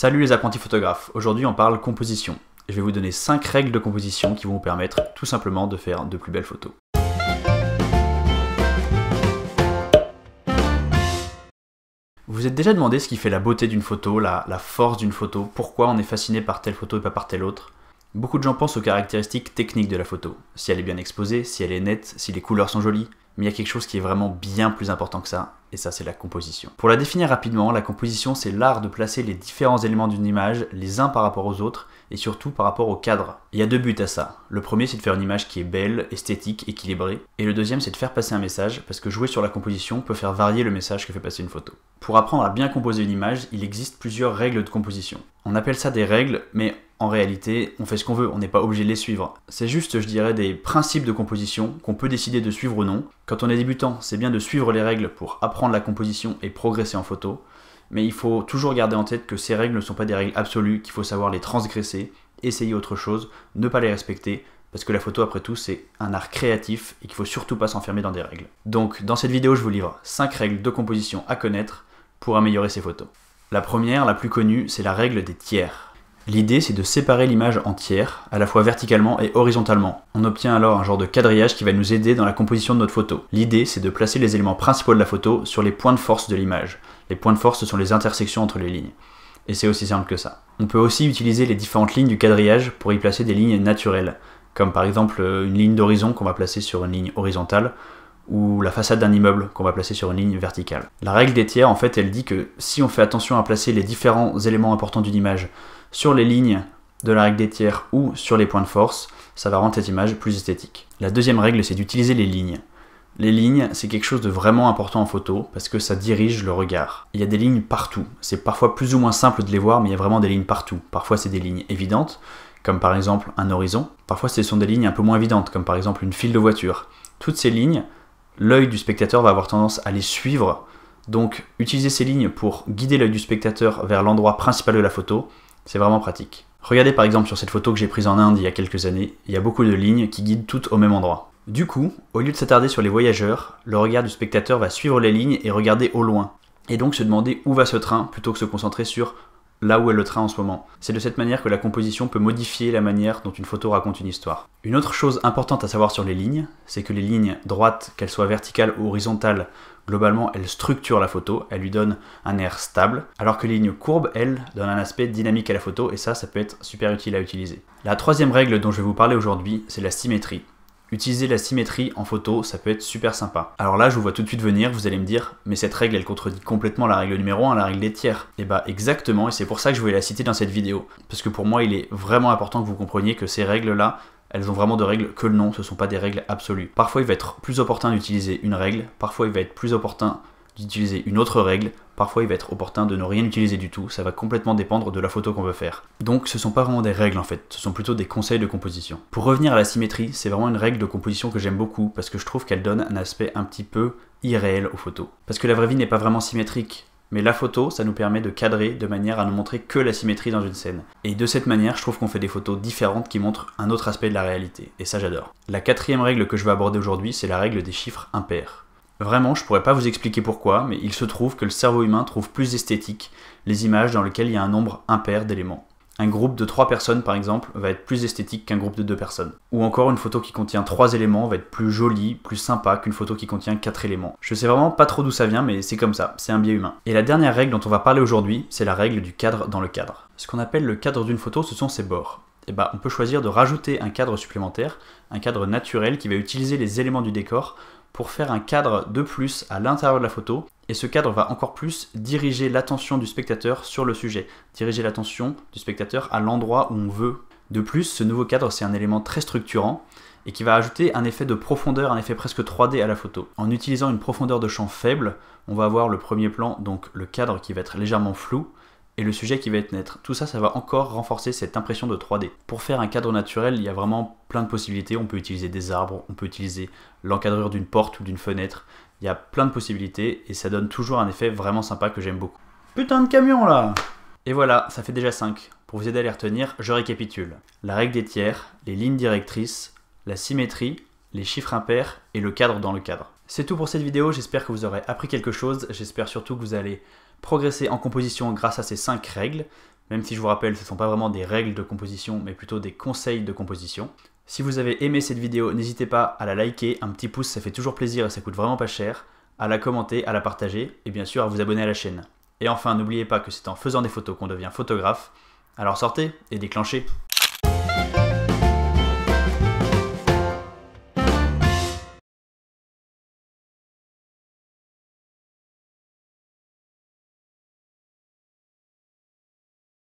Salut les apprentis photographes, aujourd'hui on parle composition. Je vais vous donner 5 règles de composition qui vont vous permettre tout simplement de faire de plus belles photos. Vous êtes déjà demandé ce qui fait la beauté d'une photo, la, la force d'une photo, pourquoi on est fasciné par telle photo et pas par telle autre Beaucoup de gens pensent aux caractéristiques techniques de la photo, si elle est bien exposée, si elle est nette, si les couleurs sont jolies, mais il y a quelque chose qui est vraiment bien plus important que ça, et ça c'est la composition. Pour la définir rapidement, la composition c'est l'art de placer les différents éléments d'une image les uns par rapport aux autres, et surtout par rapport au cadre. Il y a deux buts à ça. Le premier c'est de faire une image qui est belle, esthétique, équilibrée, et le deuxième c'est de faire passer un message, parce que jouer sur la composition peut faire varier le message que fait passer une photo. Pour apprendre à bien composer une image, il existe plusieurs règles de composition. On appelle ça des règles, mais en réalité, on fait ce qu'on veut, on n'est pas obligé de les suivre. C'est juste, je dirais, des principes de composition qu'on peut décider de suivre ou non. Quand on est débutant, c'est bien de suivre les règles pour apprendre la composition et progresser en photo, mais il faut toujours garder en tête que ces règles ne sont pas des règles absolues, qu'il faut savoir les transgresser, essayer autre chose, ne pas les respecter, parce que la photo, après tout, c'est un art créatif et qu'il faut surtout pas s'enfermer dans des règles. Donc, dans cette vidéo, je vous livre 5 règles de composition à connaître pour améliorer ses photos. La première, la plus connue, c'est la règle des tiers. L'idée c'est de séparer l'image entière, à la fois verticalement et horizontalement. On obtient alors un genre de quadrillage qui va nous aider dans la composition de notre photo. L'idée c'est de placer les éléments principaux de la photo sur les points de force de l'image. Les points de force ce sont les intersections entre les lignes. Et c'est aussi simple que ça. On peut aussi utiliser les différentes lignes du quadrillage pour y placer des lignes naturelles, comme par exemple euh, une ligne d'horizon qu'on va placer sur une ligne horizontale, ou la façade d'un immeuble qu'on va placer sur une ligne verticale. La règle des tiers, en fait, elle dit que si on fait attention à placer les différents éléments importants d'une image sur les lignes de la règle des tiers ou sur les points de force, ça va rendre cette image plus esthétique. La deuxième règle, c'est d'utiliser les lignes. Les lignes, c'est quelque chose de vraiment important en photo parce que ça dirige le regard. Il y a des lignes partout. C'est parfois plus ou moins simple de les voir, mais il y a vraiment des lignes partout. Parfois, c'est des lignes évidentes, comme par exemple un horizon. Parfois, ce sont des lignes un peu moins évidentes, comme par exemple une file de voiture. Toutes ces lignes, l'œil du spectateur va avoir tendance à les suivre. Donc, utiliser ces lignes pour guider l'œil du spectateur vers l'endroit principal de la photo, c'est vraiment pratique. Regardez par exemple sur cette photo que j'ai prise en Inde il y a quelques années, il y a beaucoup de lignes qui guident toutes au même endroit. Du coup, au lieu de s'attarder sur les voyageurs, le regard du spectateur va suivre les lignes et regarder au loin, et donc se demander où va ce train plutôt que se concentrer sur là où elle le train en ce moment. C'est de cette manière que la composition peut modifier la manière dont une photo raconte une histoire. Une autre chose importante à savoir sur les lignes, c'est que les lignes droites, qu'elles soient verticales ou horizontales, globalement elles structurent la photo, elles lui donnent un air stable, alors que les lignes courbes, elles, donnent un aspect dynamique à la photo et ça, ça peut être super utile à utiliser. La troisième règle dont je vais vous parler aujourd'hui, c'est la symétrie. Utiliser la symétrie en photo, ça peut être super sympa. Alors là, je vous vois tout de suite venir, vous allez me dire, mais cette règle, elle contredit complètement la règle numéro 1, la règle des tiers. Et eh bah exactement, et c'est pour ça que je voulais la citer dans cette vidéo. Parce que pour moi, il est vraiment important que vous compreniez que ces règles-là, elles ont vraiment de règles que le nom, ce ne sont pas des règles absolues. Parfois, il va être plus opportun d'utiliser une règle, parfois, il va être plus opportun d'utiliser une autre règle, parfois il va être opportun de ne rien utiliser du tout, ça va complètement dépendre de la photo qu'on veut faire. Donc ce sont pas vraiment des règles en fait, ce sont plutôt des conseils de composition. Pour revenir à la symétrie, c'est vraiment une règle de composition que j'aime beaucoup parce que je trouve qu'elle donne un aspect un petit peu irréel aux photos. Parce que la vraie vie n'est pas vraiment symétrique, mais la photo, ça nous permet de cadrer de manière à ne montrer que la symétrie dans une scène. Et de cette manière, je trouve qu'on fait des photos différentes qui montrent un autre aspect de la réalité. Et ça, j'adore. La quatrième règle que je vais aborder aujourd'hui, c'est la règle des chiffres impairs. Vraiment, je pourrais pas vous expliquer pourquoi, mais il se trouve que le cerveau humain trouve plus esthétique les images dans lesquelles il y a un nombre impair d'éléments. Un groupe de trois personnes, par exemple, va être plus esthétique qu'un groupe de deux personnes. Ou encore, une photo qui contient trois éléments va être plus jolie, plus sympa qu'une photo qui contient quatre éléments. Je sais vraiment pas trop d'où ça vient, mais c'est comme ça, c'est un biais humain. Et la dernière règle dont on va parler aujourd'hui, c'est la règle du cadre dans le cadre. Ce qu'on appelle le cadre d'une photo, ce sont ses bords. Et eh ben, on peut choisir de rajouter un cadre supplémentaire, un cadre naturel qui va utiliser les éléments du décor pour faire un cadre de plus à l'intérieur de la photo. Et ce cadre va encore plus diriger l'attention du spectateur sur le sujet, diriger l'attention du spectateur à l'endroit où on veut. De plus, ce nouveau cadre, c'est un élément très structurant et qui va ajouter un effet de profondeur, un effet presque 3D à la photo. En utilisant une profondeur de champ faible, on va avoir le premier plan, donc le cadre qui va être légèrement flou, et le sujet qui va être naître. Tout ça, ça va encore renforcer cette impression de 3D. Pour faire un cadre naturel, il y a vraiment plein de possibilités. On peut utiliser des arbres, on peut utiliser l'encadrure d'une porte ou d'une fenêtre. Il y a plein de possibilités et ça donne toujours un effet vraiment sympa que j'aime beaucoup. Putain de camion là Et voilà, ça fait déjà 5. Pour vous aider à les retenir, je récapitule. La règle des tiers, les lignes directrices, la symétrie, les chiffres impairs et le cadre dans le cadre. C'est tout pour cette vidéo, j'espère que vous aurez appris quelque chose, j'espère surtout que vous allez progresser en composition grâce à ces 5 règles, même si je vous rappelle ce ne sont pas vraiment des règles de composition mais plutôt des conseils de composition. Si vous avez aimé cette vidéo, n'hésitez pas à la liker, un petit pouce ça fait toujours plaisir et ça coûte vraiment pas cher, à la commenter, à la partager et bien sûr à vous abonner à la chaîne. Et enfin, n'oubliez pas que c'est en faisant des photos qu'on devient photographe, alors sortez et déclenchez